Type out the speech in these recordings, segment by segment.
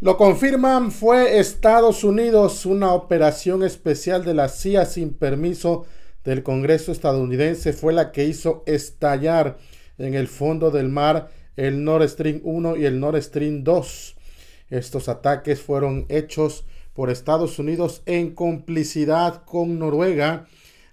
Lo confirman, fue Estados Unidos una operación especial de la CIA sin permiso del Congreso estadounidense fue la que hizo estallar en el fondo del mar el Nord Stream 1 y el Nord Stream 2. Estos ataques fueron hechos por Estados Unidos en complicidad con Noruega.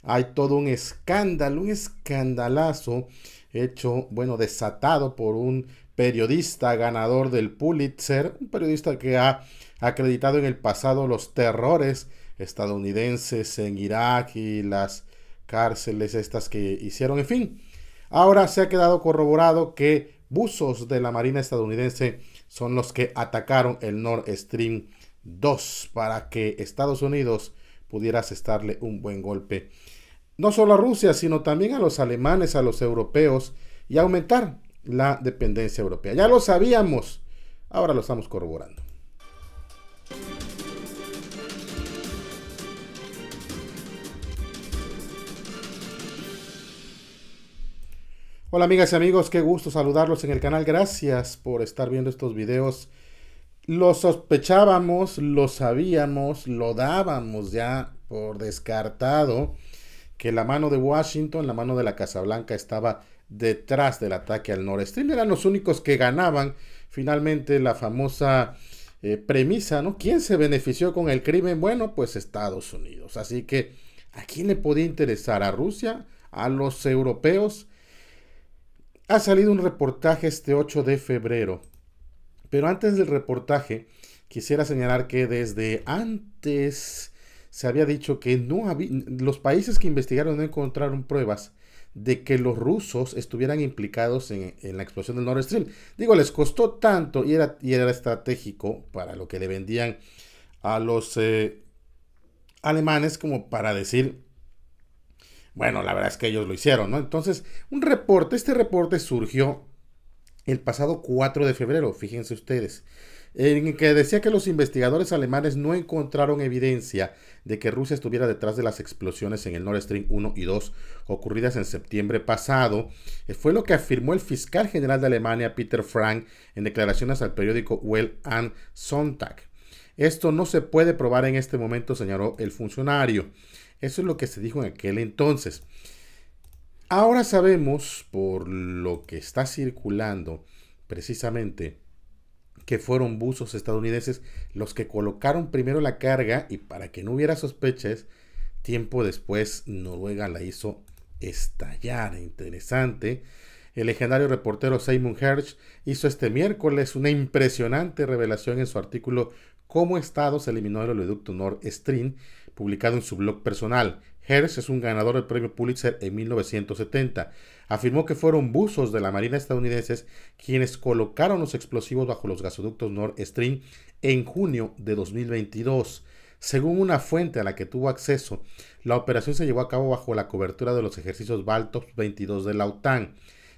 Hay todo un escándalo, un escandalazo hecho, bueno, desatado por un periodista ganador del Pulitzer, un periodista que ha acreditado en el pasado los terrores estadounidenses en Irak y las cárceles estas que hicieron, en fin. Ahora se ha quedado corroborado que buzos de la Marina estadounidense son los que atacaron el Nord Stream 2 para que Estados Unidos pudiera asestarle un buen golpe no solo a Rusia, sino también a los alemanes, a los europeos, y aumentar la dependencia europea. Ya lo sabíamos, ahora lo estamos corroborando. Hola amigas y amigos, qué gusto saludarlos en el canal. Gracias por estar viendo estos videos. Lo sospechábamos, lo sabíamos, lo dábamos ya por descartado que la mano de Washington, la mano de la Casa Blanca estaba detrás del ataque al Nord Stream. Eran los únicos que ganaban finalmente la famosa eh, premisa, ¿no? ¿Quién se benefició con el crimen? Bueno, pues Estados Unidos. Así que, ¿a quién le podía interesar? ¿A Rusia? ¿A los europeos? Ha salido un reportaje este 8 de febrero. Pero antes del reportaje, quisiera señalar que desde antes se había dicho que no había, los países que investigaron no encontraron pruebas de que los rusos estuvieran implicados en, la explosión del Nord Stream. Digo, les costó tanto y era, y era estratégico para lo que le vendían a los eh, alemanes como para decir, bueno, la verdad es que ellos lo hicieron, ¿no? Entonces, un reporte, este reporte surgió el pasado 4 de febrero, fíjense ustedes en que decía que los investigadores alemanes no encontraron evidencia de que Rusia estuviera detrás de las explosiones en el Nord Stream 1 y 2 ocurridas en septiembre pasado. Eh, fue lo que afirmó el fiscal general de Alemania, Peter Frank, en declaraciones al periódico Well and Sonntag. Esto no se puede probar en este momento, señaló el funcionario. Eso es lo que se dijo en aquel entonces. Ahora sabemos, por lo que está circulando precisamente, que fueron buzos estadounidenses los que colocaron primero la carga y para que no hubiera sospechas, tiempo después Noruega la hizo estallar. Interesante. El legendario reportero Simon Hirsch hizo este miércoles una impresionante revelación en su artículo Cómo Estados eliminó el oleoducto Nord Stream publicado en su blog personal. ...Hers es un ganador del premio Pulitzer en 1970. Afirmó que fueron buzos de la Marina Estadounidense... quienes colocaron los explosivos bajo los gasoductos Nord Stream en junio de 2022. Según una fuente a la que tuvo acceso, la operación se llevó a cabo bajo la cobertura de los ejercicios Baltops 22 de la OTAN.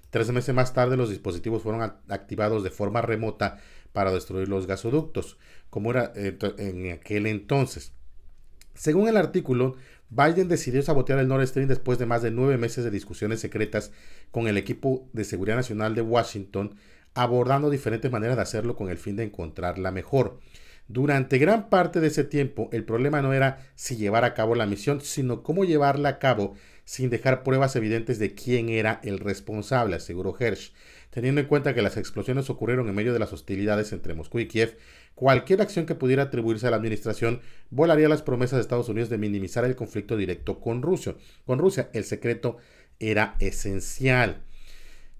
Tres meses más tarde, los dispositivos fueron activados de forma remota para destruir los gasoductos, como era eh, en aquel entonces. Según el artículo, Biden decidió sabotear el Nord Stream después de más de nueve meses de discusiones secretas con el equipo de seguridad nacional de Washington, abordando diferentes maneras de hacerlo con el fin de encontrar la mejor. Durante gran parte de ese tiempo, el problema no era si llevar a cabo la misión, sino cómo llevarla a cabo sin dejar pruebas evidentes de quién era el responsable, aseguró Hersch. Teniendo en cuenta que las explosiones ocurrieron en medio de las hostilidades entre Moscú y Kiev, cualquier acción que pudiera atribuirse a la administración volaría las promesas de Estados Unidos de minimizar el conflicto directo con Rusia. Con Rusia, el secreto era esencial.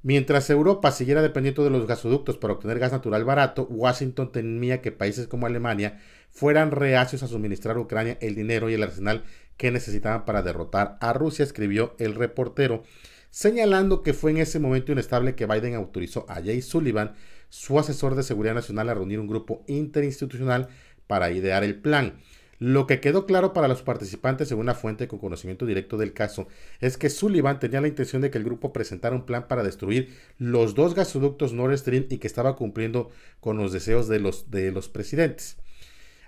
Mientras Europa siguiera dependiendo de los gasoductos para obtener gas natural barato, Washington temía que países como Alemania fueran reacios a suministrar a Ucrania el dinero y el arsenal que necesitaban para derrotar a Rusia, escribió el reportero, señalando que fue en ese momento inestable que Biden autorizó a Jay Sullivan, su asesor de seguridad nacional, a reunir un grupo interinstitucional para idear el plan. Lo que quedó claro para los participantes, según una fuente con conocimiento directo del caso, es que Sullivan tenía la intención de que el grupo presentara un plan para destruir los dos gasoductos Nord Stream y que estaba cumpliendo con los deseos de los, de los presidentes.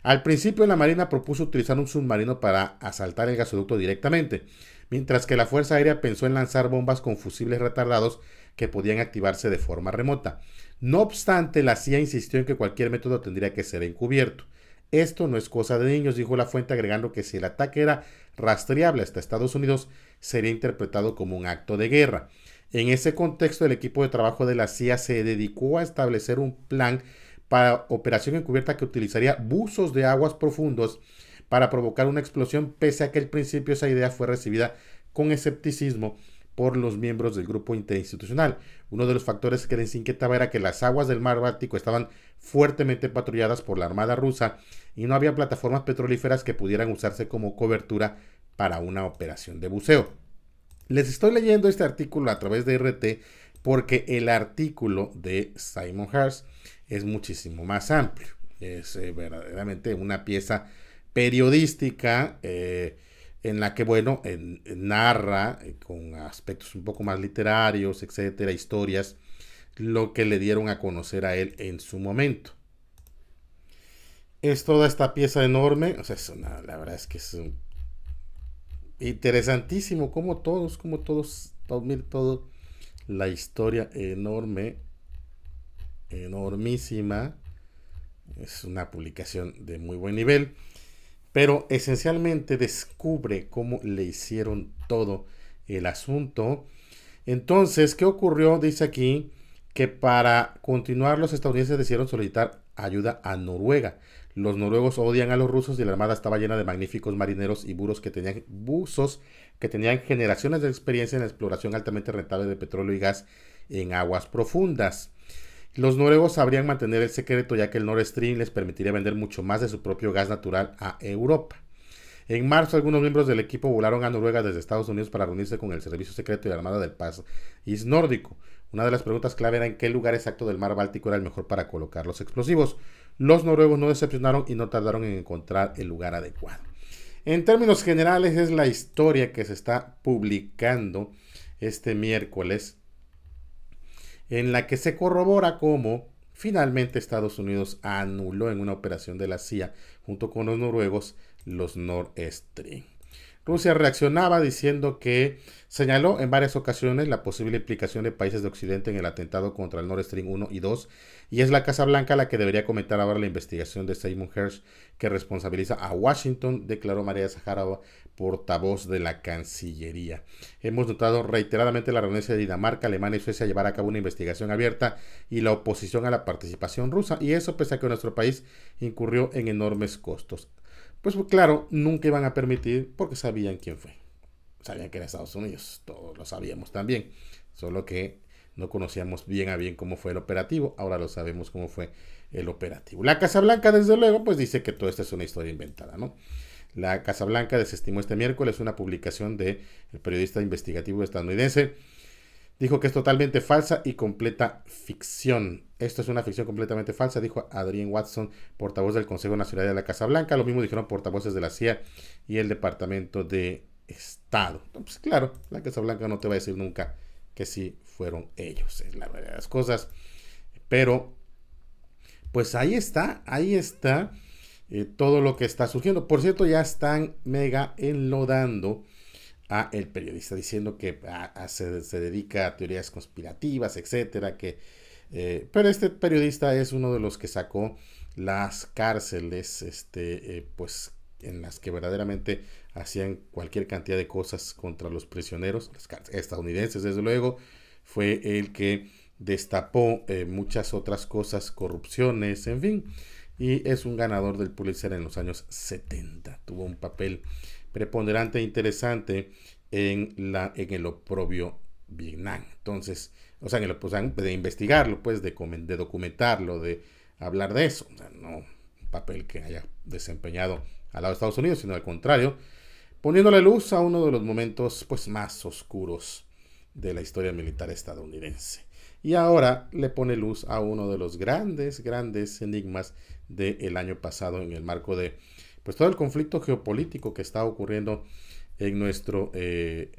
Al principio la Marina propuso utilizar un submarino para asaltar el gasoducto directamente, mientras que la Fuerza Aérea pensó en lanzar bombas con fusibles retardados que podían activarse de forma remota. No obstante, la CIA insistió en que cualquier método tendría que ser encubierto. Esto no es cosa de niños, dijo la fuente agregando que si el ataque era rastreable hasta Estados Unidos, sería interpretado como un acto de guerra. En ese contexto, el equipo de trabajo de la CIA se dedicó a establecer un plan para operación encubierta que utilizaría buzos de aguas profundos para provocar una explosión, pese a que al principio esa idea fue recibida con escepticismo por los miembros del grupo interinstitucional. Uno de los factores que les inquietaba era que las aguas del mar Báltico estaban fuertemente patrulladas por la Armada rusa y no había plataformas petrolíferas que pudieran usarse como cobertura para una operación de buceo. Les estoy leyendo este artículo a través de RT porque el artículo de Simon Harris es muchísimo más amplio. Es eh, verdaderamente una pieza periodística eh, en la que, bueno, narra eh, con aspectos un poco más literarios, etcétera, historias, lo que le dieron a conocer a él en su momento. Es toda esta pieza enorme, o sea, la verdad es que es interesantísimo, como todos, como todos, todo, todo la historia enorme, enormísima. Es una publicación de muy buen nivel, pero esencialmente descubre cómo le hicieron todo el asunto. Entonces, ¿qué ocurrió? Dice aquí que para continuar los estadounidenses decidieron solicitar ayuda a Noruega. Los noruegos odian a los rusos y la armada estaba llena de magníficos marineros y buros que tenían buzos que tenían generaciones de experiencia en la exploración altamente rentable de petróleo y gas en aguas profundas. Los noruegos sabrían mantener el secreto ya que el Nord Stream les permitiría vender mucho más de su propio gas natural a Europa. En marzo, algunos miembros del equipo volaron a Noruega desde Estados Unidos para reunirse con el Servicio Secreto y la Armada del is Nórdico. Una de las preguntas clave era en qué lugar exacto del mar Báltico era el mejor para colocar los explosivos. Los noruegos no decepcionaron y no tardaron en encontrar el lugar adecuado. En términos generales es la historia que se está publicando este miércoles, en la que se corrobora cómo finalmente Estados Unidos anuló en una operación de la CIA junto con los noruegos los Nord Stream. Rusia reaccionaba diciendo que señaló en varias ocasiones la posible implicación de países de Occidente en el atentado contra el Nord Stream 1 y 2, y es la Casa Blanca la que debería comentar ahora la investigación de Simon Hersh que responsabiliza a Washington, declaró María Zaharova, portavoz de la Cancillería. Hemos notado reiteradamente la renuncia de Dinamarca, Alemania y Suecia a llevar a cabo una investigación abierta y la oposición a la participación rusa, y eso pese a que nuestro país incurrió en enormes costos. Pues, pues claro, nunca iban a permitir porque sabían quién fue. Sabían que era Estados Unidos, todos lo sabíamos también, solo que no conocíamos bien a bien cómo fue el operativo, ahora lo sabemos cómo fue el operativo. La Casa Blanca, desde luego, pues dice que todo esto es una historia inventada, ¿no? La Casa Blanca desestimó este miércoles una publicación del el periodista investigativo estadounidense Dijo que es totalmente falsa y completa ficción. Esto es una ficción completamente falsa, dijo Adrienne Watson, portavoz del Consejo Nacional de la Casa Blanca. Lo mismo dijeron portavoces de la CIA y el Departamento de Estado. Pues claro, la Casa Blanca no te va a decir nunca que sí fueron ellos, es la verdad de las cosas. Pero, pues ahí está, ahí está eh, todo lo que está surgiendo. Por cierto, ya están mega enlodando a el periodista, diciendo que se, dedica a teorías conspirativas, etcétera, que... Eh, pero este periodista es uno de los que sacó las cárceles, este, eh, pues en las que verdaderamente hacían cualquier cantidad de cosas contra los prisioneros, estadounidenses desde luego, fue el que destapó eh, muchas otras cosas, corrupciones, en fin, y es un ganador del Pulitzer en los años 70, tuvo un papel preponderante e interesante en, la, en el oprobio Vietnam. Entonces, o sea, en el, de investigarlo, pues, de, de documentarlo, de hablar de eso. O sea, no un papel que haya desempeñado al lado de Estados Unidos, sino al contrario, poniéndole luz a uno de los momentos pues, más oscuros de la historia militar estadounidense. Y ahora le pone luz a uno de los grandes, grandes enigmas del año pasado en el marco de pues todo el conflicto geopolítico que está ocurriendo en nuestro, eh,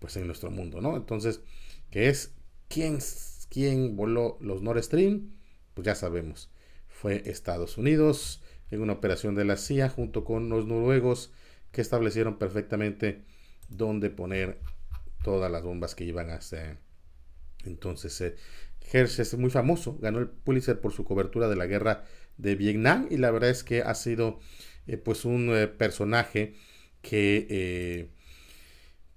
pues en nuestro mundo, ¿no? Entonces, que es quién, voló los Nord Stream, pues ya sabemos, fue Estados Unidos en una operación de la CIA junto con los noruegos que establecieron perfectamente dónde poner todas las bombas que iban a hacer. Entonces, eh, es muy famoso, ganó el Pulitzer por su cobertura de la guerra de Vietnam y la verdad es que ha sido eh, pues un eh, personaje que eh,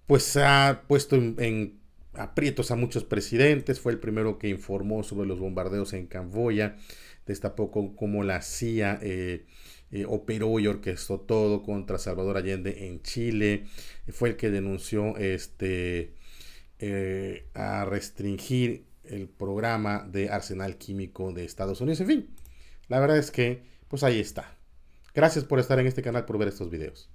pues ha puesto en, aprietos a muchos presidentes, fue el primero que informó sobre los bombardeos en Camboya, destapó cómo la CIA operó y orquestó todo contra Salvador Allende en Chile, fue el que denunció este, a restringir el programa de arsenal químico de Estados Unidos. En fin, la verdad es que, pues ahí está. Gracias por estar en este canal, por ver estos videos.